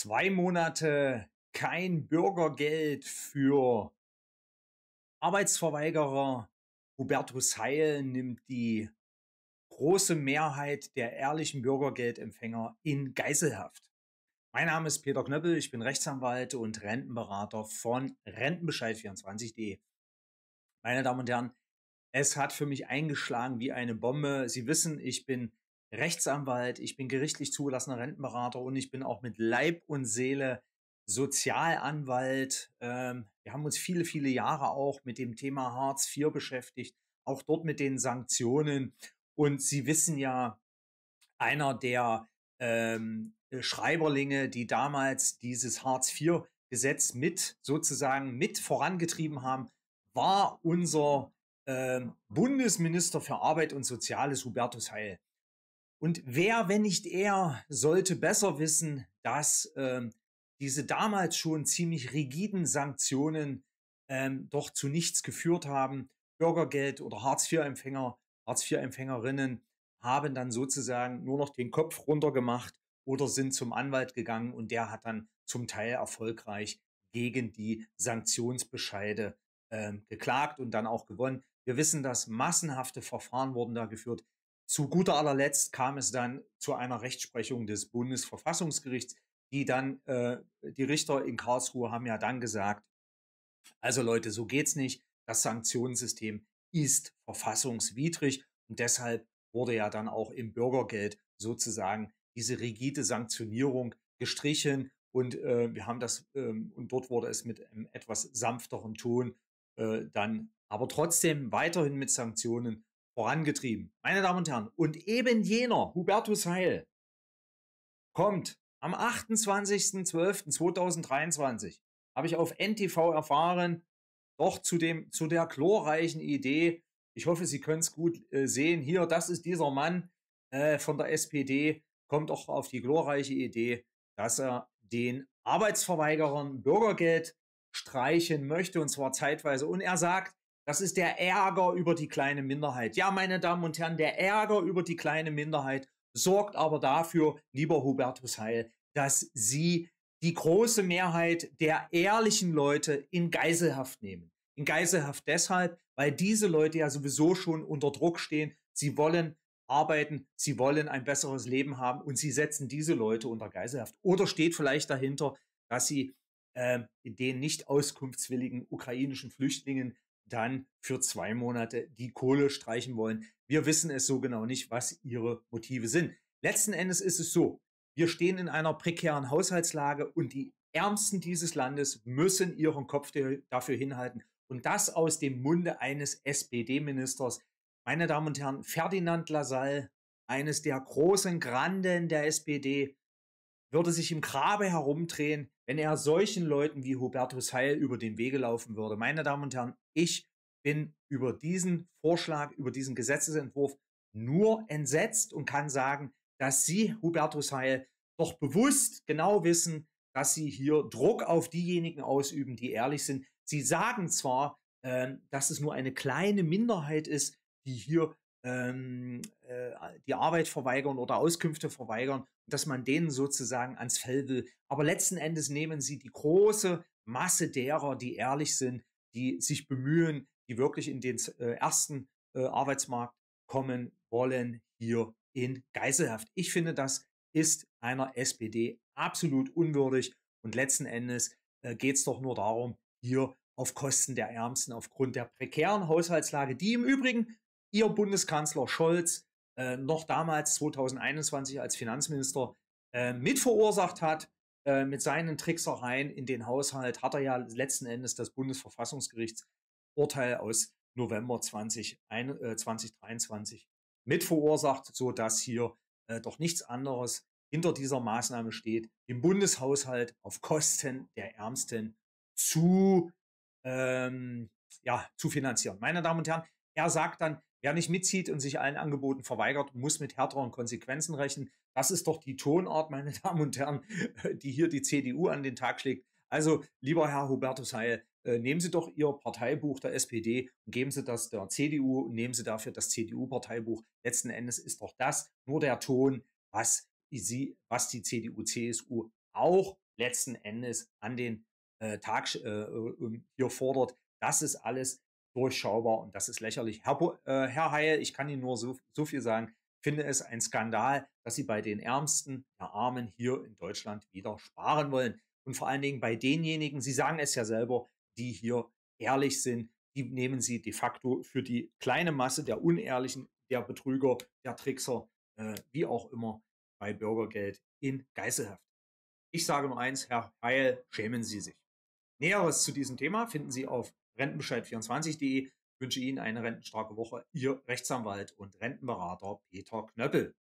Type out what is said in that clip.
zwei Monate kein Bürgergeld für Arbeitsverweigerer. Hubertus Heil nimmt die große Mehrheit der ehrlichen Bürgergeldempfänger in Geiselhaft. Mein Name ist Peter Knöppel, ich bin Rechtsanwalt und Rentenberater von Rentenbescheid24.de. Meine Damen und Herren, es hat für mich eingeschlagen wie eine Bombe. Sie wissen, ich bin Rechtsanwalt, ich bin gerichtlich zugelassener Rentenberater und ich bin auch mit Leib und Seele Sozialanwalt. Ähm, wir haben uns viele, viele Jahre auch mit dem Thema Hartz IV beschäftigt, auch dort mit den Sanktionen. Und Sie wissen ja, einer der ähm, äh, Schreiberlinge, die damals dieses Hartz IV-Gesetz mit sozusagen mit vorangetrieben haben, war unser ähm, Bundesminister für Arbeit und Soziales Hubertus Heil. Und wer, wenn nicht er, sollte besser wissen, dass ähm, diese damals schon ziemlich rigiden Sanktionen ähm, doch zu nichts geführt haben. Bürgergeld oder Hartz-IV-Empfänger, Hartz-IV-Empfängerinnen haben dann sozusagen nur noch den Kopf runtergemacht oder sind zum Anwalt gegangen und der hat dann zum Teil erfolgreich gegen die Sanktionsbescheide ähm, geklagt und dann auch gewonnen. Wir wissen, dass massenhafte Verfahren wurden da geführt. Zu guter allerletzt kam es dann zu einer Rechtsprechung des Bundesverfassungsgerichts, die dann, äh, die Richter in Karlsruhe haben ja dann gesagt, also Leute, so geht's nicht. Das Sanktionssystem ist verfassungswidrig und deshalb wurde ja dann auch im Bürgergeld sozusagen diese rigide Sanktionierung gestrichen und äh, wir haben das ähm, und dort wurde es mit einem etwas sanfteren Ton äh, dann aber trotzdem weiterhin mit Sanktionen vorangetrieben. Meine Damen und Herren, und eben jener, Hubertus Heil, kommt am 28.12.2023, habe ich auf NTV erfahren, doch zu, dem, zu der glorreichen Idee, ich hoffe, Sie können es gut äh, sehen, hier, das ist dieser Mann äh, von der SPD, kommt auch auf die glorreiche Idee, dass er den Arbeitsverweigerern Bürgergeld streichen möchte, und zwar zeitweise. Und er sagt, das ist der Ärger über die kleine Minderheit. Ja, meine Damen und Herren, der Ärger über die kleine Minderheit sorgt aber dafür, lieber Hubertus Heil, dass Sie die große Mehrheit der ehrlichen Leute in Geiselhaft nehmen. In Geiselhaft deshalb, weil diese Leute ja sowieso schon unter Druck stehen. Sie wollen arbeiten, sie wollen ein besseres Leben haben und sie setzen diese Leute unter Geiselhaft. Oder steht vielleicht dahinter, dass sie äh, den nicht auskunftswilligen ukrainischen Flüchtlingen dann für zwei Monate die Kohle streichen wollen. Wir wissen es so genau nicht, was ihre Motive sind. Letzten Endes ist es so, wir stehen in einer prekären Haushaltslage und die Ärmsten dieses Landes müssen ihren Kopf dafür hinhalten. Und das aus dem Munde eines SPD-Ministers. Meine Damen und Herren, Ferdinand Lassalle, eines der großen Granden der SPD, würde sich im Grabe herumdrehen, wenn er solchen Leuten wie Hubertus Heil über den Weg laufen würde. Meine Damen und Herren, ich bin über diesen Vorschlag, über diesen Gesetzesentwurf nur entsetzt und kann sagen, dass Sie, Hubertus Heil, doch bewusst genau wissen, dass Sie hier Druck auf diejenigen ausüben, die ehrlich sind. Sie sagen zwar, äh, dass es nur eine kleine Minderheit ist, die hier ähm, äh, die Arbeit verweigern oder Auskünfte verweigern, dass man denen sozusagen ans Fell will. Aber letzten Endes nehmen Sie die große Masse derer, die ehrlich sind, die sich bemühen, die wirklich in den äh, ersten äh, Arbeitsmarkt kommen wollen, hier in Geiselhaft. Ich finde, das ist einer SPD absolut unwürdig und letzten Endes äh, geht es doch nur darum, hier auf Kosten der Ärmsten aufgrund der prekären Haushaltslage, die im Übrigen ihr Bundeskanzler Scholz äh, noch damals 2021 als Finanzminister äh, mit verursacht hat. Äh, mit seinen Tricksereien in den Haushalt hat er ja letzten Endes das Bundesverfassungsgerichtsurteil aus November 20, äh, 2023 mit verursacht, sodass hier äh, doch nichts anderes hinter dieser Maßnahme steht, im Bundeshaushalt auf Kosten der Ärmsten zu, ähm, ja, zu finanzieren. Meine Damen und Herren, er sagt dann, Wer nicht mitzieht und sich allen Angeboten verweigert, muss mit härteren Konsequenzen rechnen. Das ist doch die Tonart, meine Damen und Herren, äh, die hier die CDU an den Tag schlägt. Also, lieber Herr Hubertus Heil, äh, nehmen Sie doch Ihr Parteibuch der SPD und geben Sie das der CDU und nehmen Sie dafür das CDU-Parteibuch. Letzten Endes ist doch das nur der Ton, was sie, was die CDU, CSU auch letzten Endes an den äh, Tag äh, hier fordert. Das ist alles durchschaubar und das ist lächerlich. Herr, äh, Herr Heil, ich kann Ihnen nur so, so viel sagen, finde es ein Skandal, dass Sie bei den Ärmsten der Armen hier in Deutschland wieder sparen wollen. Und vor allen Dingen bei denjenigen, Sie sagen es ja selber, die hier ehrlich sind, die nehmen Sie de facto für die kleine Masse der Unehrlichen, der Betrüger, der Trickser, äh, wie auch immer, bei Bürgergeld in Geiselhaft. Ich sage nur eins, Herr Heil, schämen Sie sich. Näheres zu diesem Thema finden Sie auf Rentenbescheid24.de wünsche Ihnen eine rentenstarke Woche. Ihr Rechtsanwalt und Rentenberater Peter Knöppel.